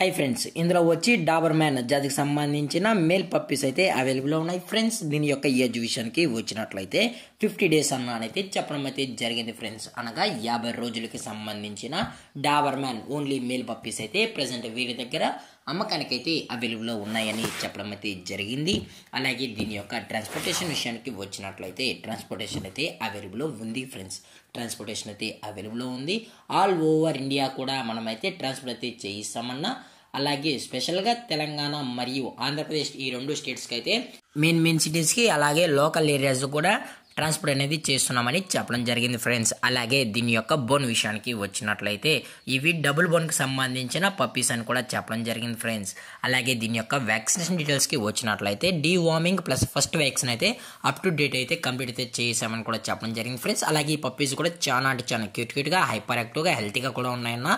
hi friends ఇందులో వచ్చి Dabur man జాతికి సంబంధించిన మేల్ పప్పీస్ అయితే అవైలబుల్లో ఉన్నాయి ఫ్రెండ్స్ దీని యొక్క విషయానికి వచ్చినట్లయితే ఫిఫ్టీ డేస్ అన్నైతే చెప్పడం అయితే జరిగింది ఫ్రెండ్స్ అనగా యాభై రోజులకి సంబంధించిన Doberman only male puppies అయితే ప్రజెంట్ వీరి దగ్గర అమ్మకానికైతే అవైలబుల్లో ఉన్నాయని చెప్పడం అయితే జరిగింది అలాగే దీని యొక్క ట్రాన్స్పోర్టేషన్ విషయానికి వచ్చినట్లయితే ట్రాన్స్పోర్టేషన్ అయితే అవైలబుల్లో ఉంది ఫ్రెండ్స్ ట్రాన్స్పోర్టేషన్ అయితే అవైలబుల్లో ఉంది ఆల్ ఓవర్ ఇండియా కూడా మనమైతే ట్రాన్స్పోర్ట్ అయితే చేయిస్తామన్నా అలాగే స్పెషల్గా తెలంగాణ మరియు ఆంధ్రప్రదేశ్ ఈ రెండు స్టేట్స్కి అయితే మెయిన్ మెయిన్ సిటీస్కి అలాగే లోకల్ ఏరియాస్ కూడా ట్రాన్స్పోర్ట్ అనేది చేస్తున్నామని చెప్పడం జరిగింది ఫ్రెండ్స్ అలాగే దీని యొక్క బోన్ విషయానికి వచ్చినట్లయితే ఇవి డబుల్ బోన్కి సంబంధించిన పప్పీస్ అని కూడా చెప్పడం జరిగింది ఫ్రెండ్స్ అలాగే దీని యొక్క వ్యాక్సినేషన్ డీటెయిల్స్కి వచ్చినట్లయితే వార్మింగ్ ప్లస్ ఫస్ట్ వ్యాక్సిన్ అయితే అప్ టు డేట్ అయితే కంప్లీట్ అయితే చేసామని కూడా చెప్పడం జరిగింది ఫ్రెండ్స్ అలాగే ఈ పప్పీస్ కూడా చాలా అంటే చాలా క్యూట్ క్యూట్గా హైపర్ యాక్టివ్గా హెల్తీగా కూడా ఉన్నాయన్న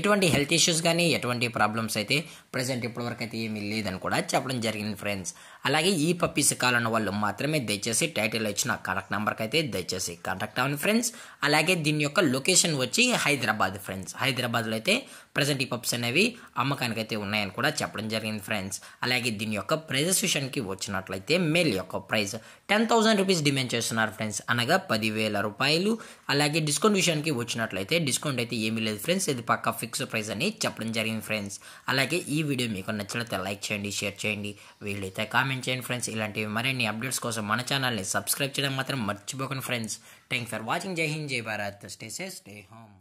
ఎటువంటి హెల్త్ ఇష్యూస్ కానీ ఎటువంటి ప్రాబ్లమ్స్ అయితే ప్రజెంట్ వరకు అయితే ఏమీ లేదని కూడా చెప్పడం జరిగింది ఫ్రెండ్స్ అలాగే ఈ పప్పీస్ కాలం వాళ్ళు మాత్రమే దయచేసి టైటిల్ ఇచ్చిన కరెక్ట్ కాంటాక్ట్ నెంబర్కి అయితే దయచేసి కాంటాక్ట్ అవ్వండి ఫ్రెండ్స్ అలాగే దీని యొక్క లొకేషన్ వచ్చి హైదరాబాద్ ఫ్రెండ్స్ హైదరాబాద్లో అయితే ప్రజెంట్ ఈ పప్స్ అనేవి అమ్మకానికి అయితే ఉన్నాయని కూడా చెప్పడం జరిగింది ఫ్రెండ్స్ అలాగే దీని యొక్క ప్రైజ్ సెషన్కి వచ్చినట్లయితే మెయిల్ యొక్క price ten thousand rupees demand చేస్తున్నారు ఫ్రెండ్స్ అనగా పదివేల రూపాయలు అలాగే డిస్కౌంట్ విషయానికి వచ్చినట్లయితే డిస్కౌంట్ అయితే ఏమీ లేదు ఫ్రెండ్స్ ఇది పక్కా ఫిక్స్ ప్రైస్ అని చెప్పడం జరిగింది ఫ్రెండ్స్ అలాగే ఈ వీడియో మీకు నచ్చినట్లయితే లైక్ చేయండి షేర్ చేయండి వీళ్ళైతే కామెంట్ చేయండి ఫ్రెండ్స్ ఇలాంటివి మరిన్ని అప్డేట్స్ కోసం మన ఛానల్ని సబ్స్క్రైబ్ చేయడం మాత్రం మాత్రం మర్చిపోకండి friends thank for watching Jai Hind Jai Bharat stay safe stay home